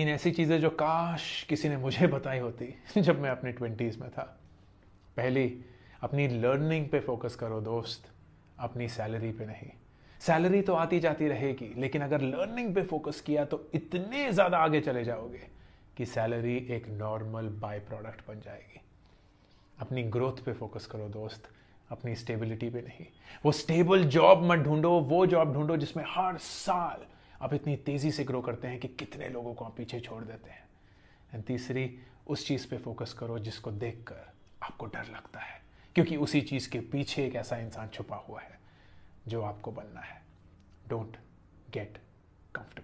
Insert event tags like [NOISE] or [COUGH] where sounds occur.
तीन ऐसी चीज़ें जो काश किसी ने मुझे [LAUGHS] बताई होती जब मैं अपने ट्वेंटीज़ में था पहली अपनी लर्निंग पे फोकस करो दोस्त अपनी सैलरी पे नहीं सैलरी तो आती जाती रहेगी लेकिन अगर लर्निंग पे फोकस किया तो इतने ज़्यादा आगे चले जाओगे कि सैलरी एक नॉर्मल बाय प्रोडक्ट बन जाएगी अपनी ग्रोथ पे फोकस करो दोस्त अपनी स्टेबिलिटी पे नहीं वो स्टेबल जॉब मत ढूंढो वो जॉब ढूंढो जिसमें हर साल आप इतनी तेज़ी से ग्रो करते हैं कि कितने लोगों को आप पीछे छोड़ देते हैं एंड तीसरी उस चीज़ पे फोकस करो जिसको देखकर आपको डर लगता है क्योंकि उसी चीज़ के पीछे एक ऐसा इंसान छुपा हुआ है जो आपको बनना है डोंट गेट कंफर्टेबल